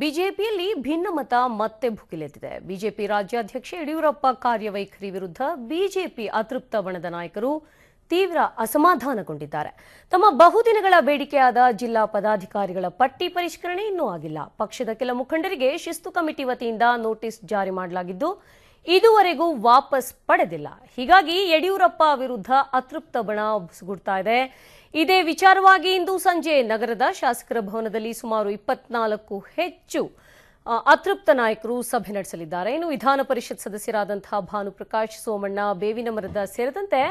ಬಿಜೆಪಿಯಲ್ಲಿ ಭಿನ್ನಮತ ಮತ್ತೆ ಭುಗಿಲೆದ್ದಿದೆ ಬಿಜೆಪಿ ರಾಜ್ಯಾಧ್ಯಕ್ಷ ಯಡಿಯೂರಪ್ಪ ಕಾರ್ಯವೈಖರಿ ವಿರುದ್ಧ ಬಿಜೆಪಿ ಅತೃಪ್ತ ಬಣದ ನಾಯಕರು ತೀವ್ರ ಅಸಮಾಧಾನಗೊಂಡಿದ್ದಾರೆ ತಮ್ಮ ಬಹುದಿನಗಳ ಬೇಡಿಕೆಯಾದ ಜಿಲ್ಲಾ ಪದಾಧಿಕಾರಿಗಳ ಪಟ್ಟಿ ಪರಿಷ್ಕರಣೆ ಇನ್ನೂ ಆಗಿಲ್ಲ ಪಕ್ಷದ ಕೆಲ ಮುಖಂಡರಿಗೆ ಶಿಸ್ತು ಕಮಿಟಿ ವತಿಯಿಂದ ನೋಟಿಸ್ ಜಾರಿ ಮಾಡಲಾಗಿದ್ದು ಇದುವರೆಗೂ ವಾಪಸ್ ಪಡೆದಿಲ್ಲ ಹೀಗಾಗಿ ಯಡಿಯೂರಪ್ಪ ವಿರುದ್ಧ ಅತೃಪ್ತ ಬಣ ಸುಗುಡ್ತಾ ಇದೆ ಇದೇ ವಿಚಾರವಾಗಿ ಇಂದು ಸಂಜೆ ನಗರದ ಶಾಸಕರ ಭವನದಲ್ಲಿ ಸುಮಾರು ಇಪ್ಪತ್ನಾಲ್ಕು ಹೆಚ್ಚು ಅತೃಪ್ತ ನಾಯಕರು ಸಭೆ ನಡೆಸಲಿದ್ದಾರೆ ಇನ್ನು ವಿಧಾನ ಪರಿಷತ್ ಸದಸ್ಯರಾದಂತಹ ಭಾನುಪ್ರಕಾಶ್ ಸೋಮಣ್ಣ ಬೇವಿನ ಮರದ ಸೇರಿದಂತೆ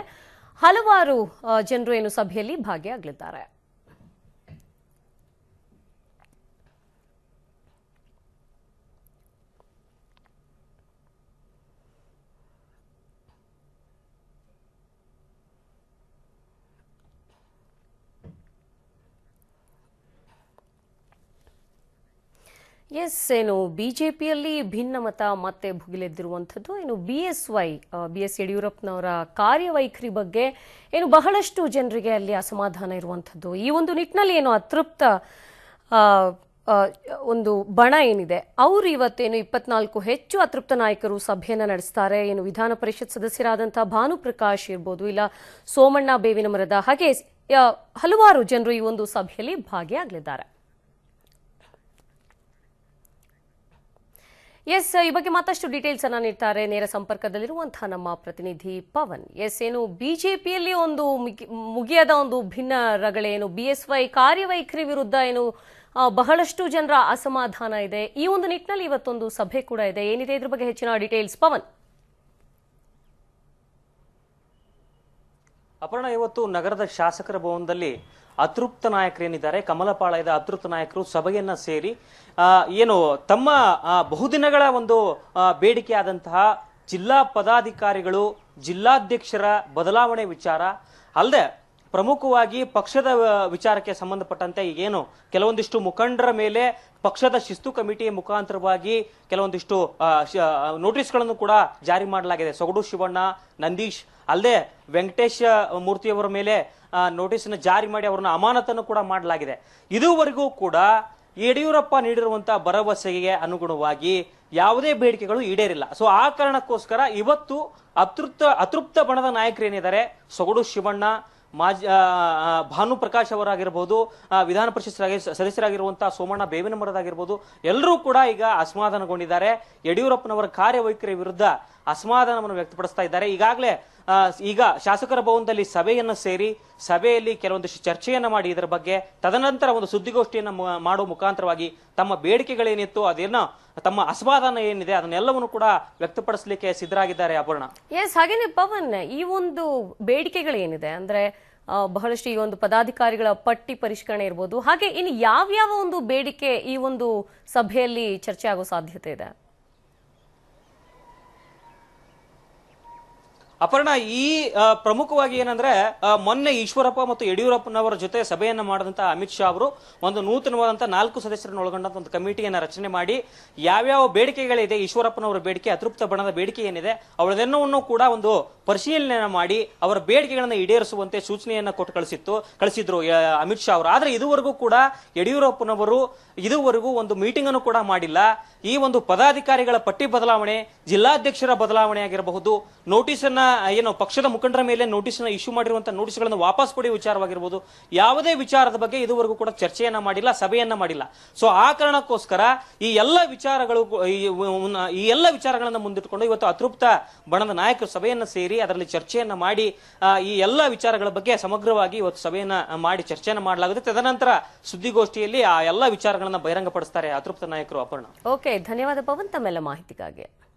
ಹಲವಾರು ಜನರು ಏನು ಸಭೆಯಲ್ಲಿ ಭಾಗಿಯಾಗಲಿದ್ದಾರೆ ಎಸ್ ಏನು ಬಿಜೆಪಿಯಲ್ಲಿ ಭಿನ್ನಮತ ಮತ್ತೆ ಭುಗಿಲೆದ್ದಿರುವಂಥದ್ದು ಏನು B S Y B S ಯಡಿಯೂರಪ್ಪನವರ ಕಾರ್ಯವೈಖರಿ ಬಗ್ಗೆ ಏನು ಬಹಳಷ್ಟು ಜನರಿಗೆ ಅಲ್ಲಿ ಅಸಮಾಧಾನ ಇರುವಂಥದ್ದು ಈ ಒಂದು ನಿಟ್ಟಿನಲ್ಲಿ ಏನು ಅತೃಪ್ತ ಒಂದು ಬಣ ಏನಿದೆ ಅವರು ಇವತ್ತೇನು ಇಪ್ಪತ್ನಾಲ್ಕು ಹೆಚ್ಚು ಅತೃಪ್ತ ನಾಯಕರು ಸಭೆಯನ್ನು ನಡೆಸ್ತಾರೆ ಏನು ವಿಧಾನ ಪರಿಷತ್ ಸದಸ್ಯರಾದಂತಹ ಭಾನುಪ್ರಕಾಶ್ ಇರ್ಬೋದು ಇಲ್ಲ ಸೋಮಣ್ಣ ಬೇವಿನ ಮರದ ಹಾಗೆ ಹಲವಾರು ಜನರು ಈ ಒಂದು ಸಭೆಯಲ್ಲಿ ಭಾಗಿಯಾಗಲಿದ್ದಾರೆ ಎಸ್ ಈ ಬಗ್ಗೆ ಮತ್ತಷ್ಟು ಡೀಟೇಲ್ಸ್ ಅನ್ನ ನೀಡ್ತಾರೆ ನೇರ ಸಂಪರ್ಕದಲ್ಲಿರುವಂತಹ ನಮ್ಮ ಪ್ರತಿನಿಧಿ ಪವನ್ ಎಸ್ ಏನು ಬಿಜೆಪಿಯಲ್ಲಿ ಒಂದು ಮುಗಿಯದ ಒಂದು ಭಿನ್ನ ರಗಳೆ ಏನು ಬಿಎಸ್ವೈ ಕಾರ್ಯವೈಖರಿ ವಿರುದ್ಧ ಏನು ಬಹಳಷ್ಟು ಜನರ ಅಸಮಾಧಾನ ಇದೆ ಈ ಒಂದು ನಿಟ್ಟಿನಲ್ಲಿ ಇವತ್ತೊಂದು ಸಭೆ ಕೂಡ ಇದೆ ಏನಿದೆ ಇದ್ರ ಬಗ್ಗೆ ಹೆಚ್ಚಿನ ಡೀಟೇಲ್ಸ್ ಪವನ್ ಅಪರ್ಣ ಇವತ್ತು ನಗರದ ಶಾಸಕರ ಭವನದಲ್ಲಿ ಅತೃಪ್ತ ನಾಯಕರೇನಿದ್ದಾರೆ ಕಮಲಪಾಳಯದ ಅತೃಪ್ತ ನಾಯಕರು ಸಭೆಯನ್ನ ಸೇರಿ ಏನು ತಮ್ಮ ಬಹುದಿನಗಳ ಒಂದು ಬೇಡಿಕೆ ಆದಂತಹ ಜಿಲ್ಲಾ ಪದಾಧಿಕಾರಿಗಳು ಜಿಲ್ಲಾಧ್ಯಕ್ಷರ ಬದಲಾವಣೆ ವಿಚಾರ ಅಲ್ಲದೆ ಪ್ರಮುಖವಾಗಿ ಪಕ್ಷದ ವಿಚಾರಕ್ಕೆ ಸಂಬಂಧಪಟ್ಟಂತೆ ಏನು ಕೆಲವೊಂದಿಷ್ಟು ಮುಖಂಡರ ಮೇಲೆ ಪಕ್ಷದ ಶಿಸ್ತು ಕಮಿಟಿ ಮುಖಾಂತರವಾಗಿ ಕೆಲವೊಂದಿಷ್ಟು ನೋಟಿಸ್ಗಳನ್ನು ಕೂಡ ಜಾರಿ ಮಾಡಲಾಗಿದೆ ಸೊಗಡು ಶಿವಣ್ಣ ನಂದೀಶ್ ಅಲ್ಲದೆ ವೆಂಕಟೇಶ್ ಮೂರ್ತಿಯವರ ಮೇಲೆ ನೋಟಿಸನ್ನು ಜಾರಿ ಮಾಡಿ ಅವರನ್ನು ಅಮಾನತನ್ನು ಕೂಡ ಮಾಡಲಾಗಿದೆ ಇದುವರೆಗೂ ಕೂಡ ಯಡಿಯೂರಪ್ಪ ನೀಡಿರುವಂತಹ ಭರವಸೆಗೆ ಅನುಗುಣವಾಗಿ ಯಾವುದೇ ಬೇಡಿಕೆಗಳು ಈಡೇರಿಲ್ಲ ಸೊ ಆ ಕಾರಣಕ್ಕೋಸ್ಕರ ಇವತ್ತು ಅತೃಪ್ತ ಅತೃಪ್ತ ಬಣದ ನಾಯಕರೇನಿದ್ದಾರೆ ಸೊಗಡು ಶಿವಣ್ಣ ಮಾಜಿ ಭಾನು ಪ್ರಕಾಶ್ ಅವರಾಗಿರ್ಬೋದು ವಿಧಾನ ಪರಿಷತ್ ಸದಸ್ಯರಾಗಿರುವಂತಹ ಸೋಮಣ್ಣ ಬೇವಿನ ಎಲ್ಲರೂ ಕೂಡ ಈಗ ಅಸಮಾಧಾನಗೊಂಡಿದ್ದಾರೆ ಯಡಿಯೂರಪ್ಪನವರ ಕಾರ್ಯವೈಖರಿ ವಿರುದ್ಧ ಅಸಮಾಧಾನವನ್ನು ವ್ಯಕ್ತಪಡಿಸ್ತಾ ಇದ್ದಾರೆ ಈಗಾಗಲೇ ಈಗ ಶಾಸಕರ ಭವನದಲ್ಲಿ ಸಭೆಯನ್ನು ಸೇರಿ ಸಭೆಯಲ್ಲಿ ಕೆಲವೊಂದಿಷ್ಟು ಚರ್ಚೆಯನ್ನು ಮಾಡಿ ಇದರ ಬಗ್ಗೆ ತದನಂತರ ಒಂದು ಸುದ್ದಿಗೋಷ್ಠಿಯನ್ನು ಮಾಡುವ ಮುಖಾಂತರವಾಗಿ ತಮ್ಮ ಬೇಡಿಕೆಗಳೇನಿತ್ತು ಅದೇನೋ ತಮ್ಮ ಅಸಮಾಧಾನ ಏನಿದೆ ಅದನ್ನೆಲ್ಲವನ್ನು ಕೂಡ ವ್ಯಕ್ತಪಡಿಸಲಿಕ್ಕೆ ಸಿದ್ಧರಾಗಿದ್ದಾರೆ ಅಪೂರ್ಣ ಎಸ್ ಹಾಗೇನೆ ಪವನ್ ಈ ಒಂದು ಬೇಡಿಕೆಗಳೇನಿದೆ ಅಂದ್ರೆ ಬಹಳಷ್ಟು ಈ ಒಂದು ಪದಾಧಿಕಾರಿಗಳ ಪಟ್ಟಿ ಪರಿಷ್ಕರಣೆ ಇರ್ಬೋದು ಹಾಗೆ ಇನ್ನು ಯಾವ್ಯಾವ ಒಂದು ಬೇಡಿಕೆ ಈ ಒಂದು ಸಭೆಯಲ್ಲಿ ಚರ್ಚೆ ಆಗೋ ಸಾಧ್ಯತೆ ಇದೆ ಅಪರ್ಣ ಈ ಪ್ರಮುಖವಾಗಿ ಏನಂದ್ರೆ ಮೊನ್ನೆ ಈಶ್ವರಪ್ಪ ಮತ್ತು ಯಡಿಯೂರಪ್ಪನವರ ಜೊತೆ ಸಭೆಯನ್ನು ಮಾಡಿದಂತಹ ಅಮಿತ್ ಶಾ ಅವರು ಒಂದು ನೂತನವಾದಂತಹ ನಾಲ್ಕು ಸದಸ್ಯರನ್ನು ಒಳಗೊಂಡಂತ ಒಂದು ಕಮಿಟಿಯನ್ನ ರಚನೆ ಮಾಡಿ ಯಾವ್ಯಾವ ಬೇಡಿಕೆಗಳಿದೆ ಈಶ್ವರಪ್ಪನವರ ಬೇಡಿಕೆ ಅತೃಪ್ತ ಬಣದ ಬೇಡಿಕೆ ಏನಿದೆ ಅವಳೆಲ್ಲವನ್ನು ಕೂಡ ಒಂದು ಪರಿಶೀಲನೆ ಮಾಡಿ ಅವರ ಬೇಡಿಕೆಗಳನ್ನು ಈಡೇರಿಸುವಂತೆ ಸೂಚನೆಯನ್ನ ಕೊಟ್ಟು ಕಳಿಸಿತ್ತು ಕಳಿಸಿದ್ರು ಅಮಿತ್ ಶಾ ಅವರು ಆದ್ರೆ ಇದುವರೆಗೂ ಕೂಡ ಯಡಿಯೂರಪ್ಪನವರು ಇದುವರೆಗೂ ಒಂದು ಮೀಟಿಂಗ್ ಅನ್ನು ಕೂಡ ಮಾಡಿಲ್ಲ ಈ ಒಂದು ಪದಾಧಿಕಾರಿಗಳ ಪಟ್ಟಿ ಬದಲಾವಣೆ ಜಿಲ್ಲಾಧ್ಯಕ್ಷರ ಬದಲಾವಣೆ ಆಗಿರಬಹುದು ನೋಟಿಸ್ ಅನ್ನ ಏನು ಪಕ್ಷದ ಮುಖಂಡರ ಮೇಲೆ ನೋಟಿಸ್ನ ಇಶ್ಯೂ ಮಾಡಿರುವಂತಹ ನೋಟಿಸ್ಗಳನ್ನು ವಾಪಸ್ ಕೊಡಿ ವಿಚಾರವಾಗಿರ್ಬೋದು ಯಾವುದೇ ವಿಚಾರದ ಬಗ್ಗೆ ಇದುವರೆಗೂ ಕೂಡ ಚರ್ಚೆಯನ್ನ ಮಾಡಿಲ್ಲ ಸಭೆಯನ್ನ ಮಾಡಿಲ್ಲ ಸೊ ಆ ಕಾರಣಕ್ಕೋಸ್ಕರ ಈ ಎಲ್ಲ ವಿಚಾರಗಳು ಈ ಎಲ್ಲ ವಿಚಾರಗಳನ್ನು ಮುಂದಿಟ್ಟುಕೊಂಡು ಇವತ್ತು ಅತೃಪ್ತ ಬಣದ ನಾಯಕರು ಸಭೆಯನ್ನು ಸೇರಿ ಅದರಲ್ಲಿ ಚರ್ಚೆಯನ್ನ ಮಾಡಿ ಈ ಎಲ್ಲ ವಿಚಾರಗಳ ಬಗ್ಗೆ ಸಮಗ್ರವಾಗಿ ಇವತ್ತು ಸಭೆಯನ್ನ ಮಾಡಿ ಚರ್ಚೆಯನ್ನ ಮಾಡಲಾಗುತ್ತೆ ತದನಂತರ ಸುದ್ದಿಗೋಷ್ಠಿಯಲ್ಲಿ ಆ ಎಲ್ಲ ವಿಚಾರಗಳನ್ನು ಬಹಿರಂಗಪಡಿಸ್ತಾರೆ ಅತೃಪ್ತ ನಾಯಕರು ಅಪರ್ಣ ಓಕೆ ಧನ್ಯವಾದ ಪವನ್ ತಮ್ಮೆಲ್ಲ ಮಾಹಿತಿಗಾಗಿ